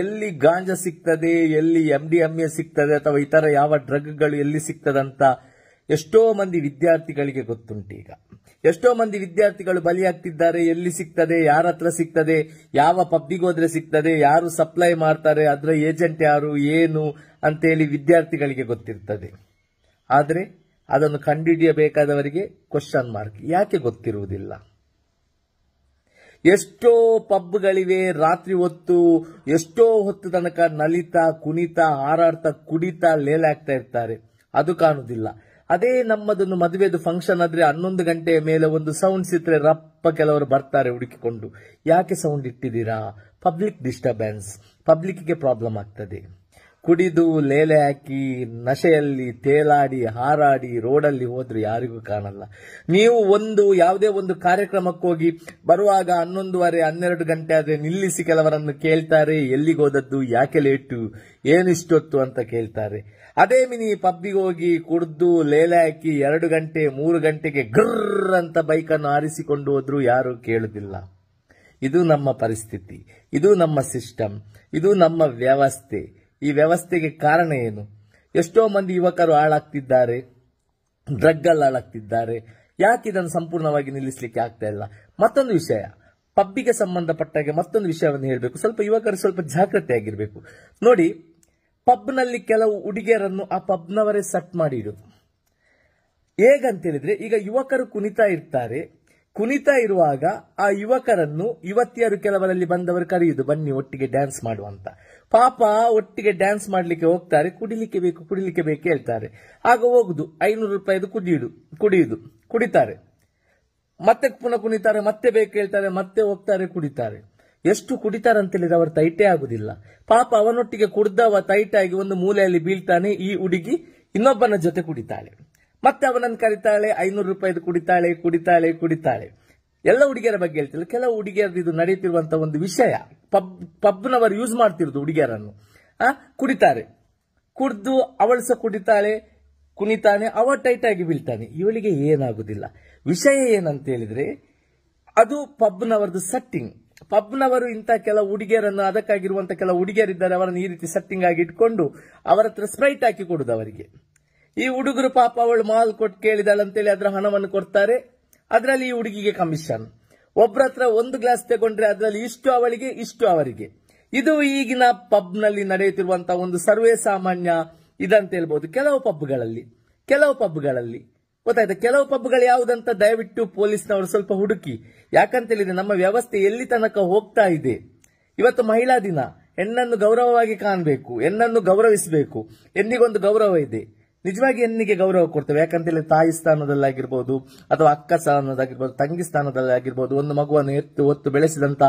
ಎಲ್ಲಿ ಗಾಂಜಾ ಸಿಗ್ತದೆ ಎಲ್ಲಿ ಎಂ ಡಿ ಎ ಸಿಗ್ತದೆ ಅಥವಾ ಇತರ ಯಾವ ಡ್ರಗ್ಗಳು ಎಲ್ಲಿ ಅಂತ ಎಷ್ಟೋ ಮಂದಿ ವಿದ್ಯಾರ್ಥಿಗಳಿಗೆ ಗೊತ್ತುಂಟೀಗ ಎಷ್ಟೋ ಮಂದಿ ವಿದ್ಯಾರ್ಥಿಗಳು ಬಲಿಯಾಗ್ತಿದ್ದಾರೆ ಎಲ್ಲಿ ಸಿಗ್ತದೆ ಯಾರ ಹತ್ರ ಸಿಗ್ತದೆ ಯಾವ ಪಬ್ಬಿಗೆ ಸಿಗ್ತದೆ ಯಾರು ಸಪ್ಲೈ ಮಾಡ್ತಾರೆ ಅದರ ಏಜೆಂಟ್ ಯಾರು ಏನು ಅಂತೇಳಿ ವಿದ್ಯಾರ್ಥಿಗಳಿಗೆ ಗೊತ್ತಿರ್ತದೆ ಆದರೆ ಅದನ್ನು ಕಂಡುಹಿಡಿಯಬೇಕಾದವರಿಗೆ ಕ್ವಶನ್ ಮಾರ್ಕ್ ಯಾಕೆ ಗೊತ್ತಿರುವುದಿಲ್ಲ ಎಷ್ಟೋ ಪಬ್ಗಳಿವೆ ರಾತ್ರಿ ಹೊತ್ತು ಎಷ್ಟೋ ಹೊತ್ತು ತನಕ ನಲಿತಾ ಕುಣಿತ ಹಾರಾಡ್ತಾ ಕುಡಿತಾ ಲೇಲಾಗ್ತಾ ಇರ್ತಾರೆ ಅದು ಕಾಣುವುದಿಲ್ಲ ಅದೇ ನಮ್ಮದೊಂದು ಮದುವೆದು ಫಂಕ್ಷನ್ ಆದ್ರೆ ಹನ್ನೊಂದು ಗಂಟೆಯ ಮೇಲೆ ಒಂದು ಸೌಂಡ್ ಸಿತ್ರೆ ರಪ್ಪ ಕೆಲವರು ಬರ್ತಾರೆ ಹುಡುಕಿಕೊಂಡು ಯಾಕೆ ಸೌಂಡ್ ಇಟ್ಟಿದ್ದೀರಾ ಪಬ್ಲಿಕ್ ಡಿಸ್ಟರ್ಬೆನ್ಸ್ ಪಬ್ಲಿಕ್ಗೆ ಪ್ರಾಬ್ಲಮ್ ಆಗ್ತದೆ ಕುಡಿದು ಲೇಲೆ ಹಾಕಿ ನಶೆಯಲ್ಲಿ ತೇಲಾಡಿ ಹಾರಾಡಿ ರೋಡಲ್ಲಿ ಹೋದ್ರೆ ಯಾರಿಗೂ ಕಾಣಲ್ಲ ನೀವು ಒಂದು ಯಾವುದೇ ಒಂದು ಕಾರ್ಯಕ್ರಮಕ್ಕೋಗಿ ಬರುವಾಗ ಹನ್ನೊಂದುವರೆ ಹನ್ನೆರಡು ಗಂಟೆ ಆದರೆ ನಿಲ್ಲಿಸಿ ಕೆಲವರನ್ನು ಕೇಳ್ತಾರೆ ಎಲ್ಲಿಗೋದದ್ದು ಯಾಕೆ ಲೇಟು ಏನಿಷ್ಟೊತ್ತು ಅಂತ ಕೇಳ್ತಾರೆ ಅದೇ ಮಿನಿ ಪಬ್ಬಿಗೆ ಹೋಗಿ ಕುಡಿದು ಲೇಲೆ ಹಾಕಿ ಎರಡು ಗಂಟೆ ಮೂರು ಗಂಟೆಗೆ ಗರ್ ಅಂತ ಅನ್ನು ಆರಿಸಿಕೊಂಡು ಹೋದ್ರು ಯಾರು ಕೇಳುದಿಲ್ಲ ಇದು ನಮ್ಮ ಪರಿಸ್ಥಿತಿ ಇದು ನಮ್ಮ ಸಿಸ್ಟಮ್ ಇದು ನಮ್ಮ ವ್ಯವಸ್ಥೆ ಈ ವ್ಯವಸ್ಥೆಗೆ ಕಾರಣ ಏನು ಎಷ್ಟೋ ಮಂದಿ ಯುವಕರು ಹಾಳಾಗ್ತಿದ್ದಾರೆ ಡ್ರಗ್ಗಲ್ಲಿ ಹಾಳಾಗ್ತಿದ್ದಾರೆ ಯಾಕೆ ಇದನ್ನು ಸಂಪೂರ್ಣವಾಗಿ ನಿಲ್ಲಿಸಲಿಕ್ಕೆ ಆಗ್ತಾ ಇಲ್ಲ ಮತ್ತೊಂದು ವಿಷಯ ಪಬ್ಬಿಗೆ ಸಂಬಂಧಪಟ್ಟಾಗೆ ಮತ್ತೊಂದು ವಿಷಯವನ್ನು ಹೇಳಬೇಕು ಸ್ವಲ್ಪ ಯುವಕರು ಸ್ವಲ್ಪ ಆಗಿರಬೇಕು ನೋಡಿ ಪಬ್ನಲ್ಲಿ ಕೆಲವು ಹುಡುಗಿಯರನ್ನು ಆ ಪಬ್ನವರೇ ಸೆಟ್ ಮಾಡಿ ಇಡೋದು ಹೇಳಿದ್ರೆ ಈಗ ಯುವಕರು ಕುಣಿತಾ ಇರ್ತಾರೆ ಕುಣಿತಾ ಇರುವಾಗ ಆ ಯುವಕರನ್ನು ಯುವತಿಯರು ಕೆಲವರಲ್ಲಿ ಬಂದವರು ಕರೆಯುವುದು ಬನ್ನಿ ಒಟ್ಟಿಗೆ ಡ್ಯಾನ್ಸ್ ಮಾಡುವಂತ ಪಾಪ ಒಟ್ಟಿಗೆ ಡ್ಯಾನ್ಸ್ ಮಾಡ್ಲಿಕ್ಕೆ ಹೋಗ್ತಾರೆ ಕುಡಿಲಿಕ್ಕೆ ಬೇಕು ಕುಡಿಲಿಕ್ಕೆ ಬೇಕು ಹೇಳ್ತಾರೆ ಆಗ ಹೋಗುದು ಐನೂರು ರೂಪಾಯಿದು ಕುಡಿಯುದು ಕುಡಿಯುದು ಕುಡಿತಾರೆ ಮತ್ತೆ ಪುನಃ ಕುಣಿತಾರೆ ಮತ್ತೆ ಬೇಕು ಹೇಳ್ತಾರೆ ಮತ್ತೆ ಹೋಗ್ತಾರೆ ಕುಡಿತಾರೆ ಎಷ್ಟು ಕುಡಿತಾರೆ ಅಂತ ಹೇಳಿದ್ರೆ ಅವರ ತೈಟೇ ಆಗುದಿಲ್ಲ ಪಾಪ ಅವನೊಟ್ಟಿಗೆ ಕುಡ್ದವ ತೈಟಾಗಿ ಒಂದು ಮೂಲೆಯಲ್ಲಿ ಬೀಳ್ತಾನೆ ಈ ಹುಡುಗಿ ಇನ್ನೊಬ್ಬನ ಜೊತೆ ಕುಡಿತಾಳೆ ಮತ್ತೆ ಅವನನ್ನು ಕರಿತಾಳೆ ಐನೂರು ರೂಪಾಯಿದು ಕುಡಿತಾಳೆ ಕುಡಿತಾಳೆ ಕುಡಿತಾಳೆ ಎಲ್ಲ ಹುಡುಗಿಯರ ಬಗ್ಗೆ ಹೇಳ್ತಿಲ್ಲ ಕೆಲವು ಹುಡುಗಿಯರದ್ದು ಇದು ನಡೆಯುತ್ತಿರುವಂತಹ ಒಂದು ವಿಷಯ ಪಬ್ ಪಬ್ನವರು ಯೂಸ್ ಮಾಡ್ತಿರೋದು ಹುಡುಗಿಯರನ್ನು ಆ ಕುಡಿತಾರೆ ಕುಡಿದು ಅವಳು ಸಹ ಕುಡಿತಾಳೆ ಕುಣಿತಾನೆ ಅವ ಟೈಟ್ ಆಗಿ ಬೀಳ್ತಾನೆ ಇವಳಿಗೆ ಏನಾಗುದಿಲ್ಲ ವಿಷಯ ಏನಂತ ಹೇಳಿದ್ರೆ ಅದು ಪಬ್ನವರದ್ದು ಸೆಟ್ಟಿಂಗ್ ಪಬ್ನವರು ಇಂಥ ಕೆಲವು ಹುಡುಗಿಯರನ್ನು ಅದಕ್ಕಾಗಿರುವಂತಹ ಕೆಲವು ಹುಡುಗಿಯರಿದ್ದಾರೆ ಅವರನ್ನು ಈ ರೀತಿ ಸೆಟ್ಟಿಂಗ್ ಆಗಿ ಇಟ್ಕೊಂಡು ಅವರ ಹತ್ರ ಸ್ಪ್ರೈಟ್ ಹಾಕಿ ಕೊಡುದು ಅವರಿಗೆ ಈ ಹುಡುಗರು ಪಾಪ ಅವಳು ಮಾಲ್ ಕೊಟ್ಟು ಕೇಳಿದಾಳಂತೇಳಿ ಅದರ ಹಣವನ್ನು ಕೊಡ್ತಾರೆ ಅದರಲ್ಲಿ ಈ ಹುಡುಗಿಗೆ ಕಮಿಷನ್ ಒಬ್ಬರ ಹತ್ರ ಒಂದು ಗ್ಲಾಸ್ ತಗೊಂಡ್ರೆ ಅದರಲ್ಲಿ ಇಷ್ಟು ಅವಳಿಗೆ ಇಷ್ಟು ಅವರಿಗೆ ಇದು ಈಗಿನ ಪಬ್ ನಲ್ಲಿ ನಡೆಯುತ್ತಿರುವಂತಹ ಒಂದು ಸರ್ವೇ ಸಾಮಾನ್ಯ ಇದಂತ ಹೇಳ್ಬಹುದು ಕೆಲವು ಪಬ್ಗಳಲ್ಲಿ ಕೆಲವು ಪಬ್ಗಳಲ್ಲಿ ಗೊತ್ತಾಯ್ತಾ ಕೆಲವು ಪಬ್ಗಳು ಯಾವುದಂತ ದಯವಿಟ್ಟು ಪೊಲೀಸ್ನವರು ಸ್ವಲ್ಪ ಹುಡುಕಿ ಯಾಕಂತ ಹೇಳಿದ್ರೆ ನಮ್ಮ ವ್ಯವಸ್ಥೆ ಎಲ್ಲಿ ತನಕ ಹೋಗ್ತಾ ಇದೆ ಇವತ್ತು ಮಹಿಳಾ ದಿನ ಹೆಣ್ಣನ್ನು ಗೌರವವಾಗಿ ಕಾಣಬೇಕು ಹೆಣ್ಣನ್ನು ಗೌರವಿಸಬೇಕು ಎಂದಿಗೊಂದು ಗೌರವ ಇದೆ ನಿಜವಾಗಿ ಹೆಣ್ಣಿಗೆ ಗೌರವ ಕೊಡ್ತೇವೆ ಯಾಕಂತೇಳಿ ತಾಯಿ ಸ್ಥಾನದಲ್ಲಾಗಿರ್ಬೋದು ಅಥವಾ ಅಕ್ಕ ಸ್ಥಾನದಾಗಿರ್ಬೋದು ತಂಗಿ ಸ್ಥಾನದಲ್ಲಾಗಿರ್ಬೋದು ಒಂದು ಮಗುವನ್ನು ಎತ್ತು ಒತ್ತು ಬೆಳೆಸಿದಂತ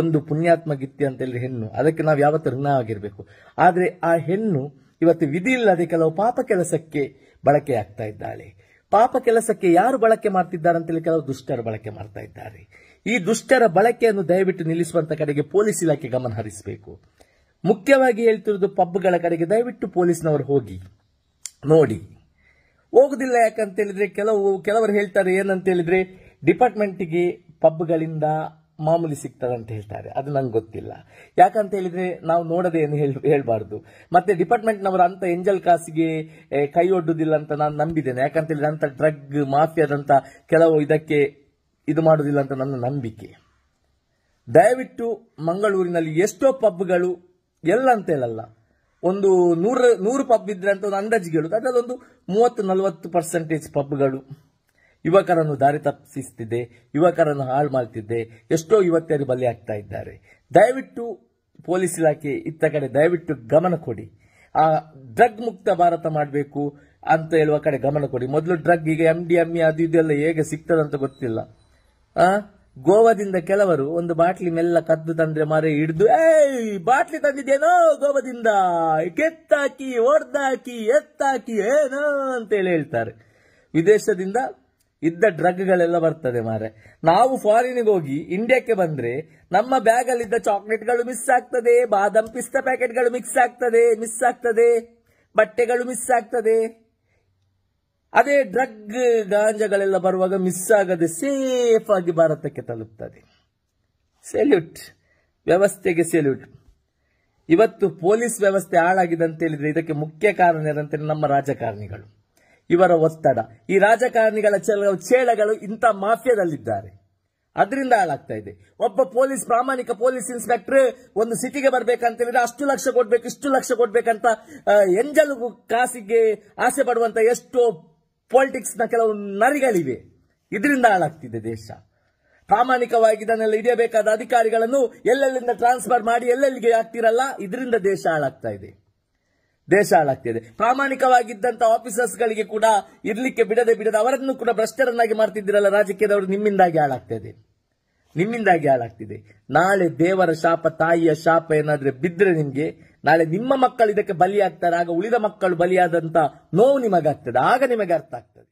ಒಂದು ಪುಣ್ಯಾತ್ಮ ಗಿತ್ತಿ ಅಂತೇಳಿ ಹೆಣ್ಣು ಅದಕ್ಕೆ ನಾವು ಯಾವತ್ತೂ ಋಣ ಆಗಿರಬೇಕು ಆದರೆ ಆ ಹೆಣ್ಣು ಇವತ್ತು ವಿಧಿ ಇಲ್ಲದೆ ಕೆಲವು ಪಾಪ ಕೆಲಸಕ್ಕೆ ಬಳಕೆ ಆಗ್ತಾ ಇದ್ದಾಳೆ ಪಾಪ ಕೆಲಸಕ್ಕೆ ಯಾರು ಬಳಕೆ ಮಾಡ್ತಿದ್ದಾರೆ ಅಂತೇಳಿ ಕೆಲವು ದುಷ್ಟರು ಬಳಕೆ ಮಾಡ್ತಾ ಇದ್ದಾರೆ ಈ ದುಷ್ಟರ ಬಳಕೆಯನ್ನು ದಯವಿಟ್ಟು ನಿಲ್ಲಿಸುವಂತ ಕಡೆಗೆ ಪೊಲೀಸ್ ಇಲಾಖೆ ಗಮನ ಹರಿಸಬೇಕು ಮುಖ್ಯವಾಗಿ ಹೇಳ್ತಿರೋದು ಪಬ್ಗಳ ಕಡೆಗೆ ದಯವಿಟ್ಟು ಪೊಲೀಸ್ನವರು ಹೋಗಿ ನೋಡಿ ಹೋಗುದಿಲ್ಲ ಹೇಳಿದ್ರೆ ಕೆಲವು ಕೆಲವರು ಹೇಳ್ತಾರೆ ಏನಂತೇಳಿದ್ರೆ ಡಿಪಾರ್ಟ್ಮೆಂಟ್ಗೆ ಪಬ್ಗಳಿಂದ ಮಾಮೂಲಿ ಸಿಗ್ತದೆ ಅಂತ ಹೇಳ್ತಾರೆ ಅದು ನಂಗೆ ಗೊತ್ತಿಲ್ಲ ಯಾಕಂತ ಹೇಳಿದ್ರೆ ನಾವು ನೋಡದೆ ಏನು ಹೇಳಬಾರ್ದು ಮತ್ತೆ ಡಿಪಾರ್ಟ್ಮೆಂಟ್ನವರು ಅಂತ ಎಂಜಲ್ ಕಾಸಿಗೆ ಕೈ ಒಡ್ಡುದಿಲ್ಲ ಅಂತ ನಾನು ನಂಬಿದ್ದೇನೆ ಯಾಕಂತ ಹೇಳಿದ್ರೆ ಅಂತ ಡ್ರಗ್ ಮಾಫಿಯಾದಂತ ಕೆಲವು ಇದಕ್ಕೆ ಇದು ಮಾಡುವುದಿಲ್ಲ ಅಂತ ನನ್ನ ನಂಬಿಕೆ ದಯವಿಟ್ಟು ಮಂಗಳೂರಿನಲ್ಲಿ ಎಷ್ಟೋ ಪಬ್ಗಳು ಎಲ್ಲ ಅಂತ ಹೇಳಲ್ಲ ಒಂದು ನೂರ ನೂರು ಪಬ್ ಇದ್ರೆ ಅಂತ ಒಂದು ಅಂದಾಜಿಗೆ ಹೇಳುದು ಅದರಲ್ಲೊಂದು ಮೂವತ್ತು ನಲವತ್ತು ಪರ್ಸೆಂಟೇಜ್ ಪಬ್ಗಳು ಯುವಕರನ್ನು ದಾರಿ ತಪ್ಪಿಸ್ತಿದೆ ಯುವಕರನ್ನು ಹಾಳು ಮಾಡ್ತಿದ್ದೆ ಎಷ್ಟೋ ಯುವತಿಯರು ಬಲಿ ಆಗ್ತಾ ಇದ್ದಾರೆ ದಯವಿಟ್ಟು ಪೊಲೀಸ್ ಇಲಾಖೆ ಇತ್ತ ಕಡೆ ದಯವಿಟ್ಟು ಗಮನ ಕೊಡಿ ಆ ಡ್ರಗ್ ಮುಕ್ತ ಭಾರತ ಮಾಡಬೇಕು ಅಂತ ಹೇಳುವ ಕಡೆ ಗಮನ ಕೊಡಿ ಮೊದಲು ಡ್ರಗ್ ಈಗ ಎಂ ಡಿ ಎಮ್ ಎ ಅದು ಇದೆಲ್ಲ ಹೇಗೆ ಸಿಗ್ತದಂತ ಗೊತ್ತಿಲ್ಲ ಆ ಗೋವಾದಿಂದ ಕೆಲವರು ಒಂದು ಬಾಟ್ಲಿ ಮೆಲ್ಲ ಕದ್ದು ತಂದ್ರೆ ಮಾರೆ ಹಿಡಿದು ಏಯ್ ಬಾಟ್ಲಿ ತಂದಿದ್ದೇನೋ ಗೋವಾದಿಂದ ಕೆತ್ತಾಕಿ ಒಡ್ದಾಕಿ ಎತ್ತಾಕಿ ಏನೋ ಹೇಳಿ ಹೇಳ್ತಾರೆ ವಿದೇಶದಿಂದ ಇದ್ದ ಡ್ರಗ್ಗಳೆಲ್ಲ ಬರ್ತದೆ ಮಾರೆ ನಾವು ಫಾರಿನಿಗೆ ಹೋಗಿ ಇಂಡಿಯಾಕ್ಕೆ ಬಂದ್ರೆ ನಮ್ಮ ಬ್ಯಾಗ್ ಅಲ್ಲಿದ್ದ ಚಾಕ್ಲೇಟ್ಗಳು ಮಿಸ್ ಆಗ್ತದೆ ಬಾದಾಮ್ ಪಿಸ್ತಾ ಪ್ಯಾಕೆಟ್ಗಳು ಮಿಕ್ಸ್ ಆಗ್ತದೆ ಮಿಸ್ ಆಗ್ತದೆ ಬಟ್ಟೆಗಳು ಮಿಸ್ ಆಗ್ತದೆ ಅದೇ ಡ್ರಗ್ ಗಾಂಜಾಗಳೆಲ್ಲ ಬರುವಾಗ ಮಿಸ್ ಆಗದೆ ಸೇಫ್ ಆಗಿ ಭಾರತಕ್ಕೆ ತಲುಪ್ತದೆ ಸೆಲ್ಯೂಟ್ ವ್ಯವಸ್ಥೆಗೆ ಸೆಲ್ಯೂಟ್ ಇವತ್ತು ಪೊಲೀಸ್ ವ್ಯವಸ್ಥೆ ಹಾಳಾಗಿದೆ ಅಂತ ಹೇಳಿದ್ರೆ ಇದಕ್ಕೆ ಮುಖ್ಯ ಕಾರಣ ಏನಂತೇಳಿ ನಮ್ಮ ರಾಜಕಾರಣಿಗಳು ಇವರ ಒತ್ತಡ ಈ ರಾಜಕಾರಣಿಗಳ ಚೇಲಗಳು ಚೇಳಗಳು ಇಂಥ ಮಾಫಿಯಾದಲ್ಲಿದ್ದಾರೆ ಅದರಿಂದ ಹಾಳಾಗ್ತಾ ಇದೆ ಒಬ್ಬ ಪೊಲೀಸ್ ಪ್ರಾಮಾಣಿಕ ಪೊಲೀಸ್ ಇನ್ಸ್ಪೆಕ್ಟರ್ ಒಂದು ಸಿಟಿಗೆ ಬರಬೇಕಂತ ಹೇಳಿದ್ರೆ ಅಷ್ಟು ಲಕ್ಷ ಕೊಡ್ಬೇಕು ಇಷ್ಟು ಲಕ್ಷ ಕೊಡ್ಬೇಕಂತ ಎಂಜಲು ಕಾಸಿಗೆ ಆಸೆ ಪಡುವಂತ ಎಷ್ಟೋ ನ ಕೆಲವು ನರಿಗಳಿವೆ ಇದರಿಂದ ಹಾಳಾಗ್ತಿದೆ ದೇಶ ಪ್ರಾಮಾಣಿಕವಾಗಿ ಇದನ್ನೆಲ್ಲ ಹಿಡಿಯಬೇಕಾದ ಅಧಿಕಾರಿಗಳನ್ನು ಎಲ್ಲೆಲ್ಲಿಂದ ಟ್ರಾನ್ಸ್ಫರ್ ಮಾಡಿ ಎಲ್ಲೆಲ್ಲಿಗೆ ಆಗ್ತಿರಲ್ಲ ಇದರಿಂದ ದೇಶ ಹಾಳಾಗ್ತಾ ಇದೆ ದೇಶ ಹಾಳಾಗ್ತಾ ಪ್ರಾಮಾಣಿಕವಾಗಿದ್ದಂತಹ ಆಫೀಸರ್ಸ್ ಆಫೀಸರ್ಸ್ಗಳಿಗೆ ಕೂಡ ಇರಲಿಕ್ಕೆ ಬಿಡದೆ ಬಿಡದೆ ಅವರನ್ನು ಕೂಡ ಭ್ರಷ್ಟರನ್ನಾಗಿ ಮಾಡ್ತಿದ್ದೀರಲ್ಲ ರಾಜಕೀಯದವರು ನಿಮ್ಮಿಂದಾಗಿ ಹಾಳಾಗ್ತಾ ಇದೆ ನಿಮ್ಮಿಂದಾಗಿ ಹಾಳಾಗ್ತಿದೆ ನಾಳೆ ದೇವರ ಶಾಪ ತಾಯಿಯ ಶಾಪ ಏನಾದ್ರೆ ಬಿದ್ರೆ ನಿಮ್ಗೆ ನಾಳೆ ನಿಮ್ಮ ಮಕ್ಕಳು ಇದಕ್ಕೆ ಬಲಿಯಾಗ್ತಾರೆ ಆಗ ಉಳಿದ ಮಕ್ಕಳು ಬಲಿಯಾದಂತ ನೋವು ನಿಮಗಾಗ್ತದೆ ಆಗ ನಿಮಗೆ ಅರ್ಥ ಆಗ್ತದೆ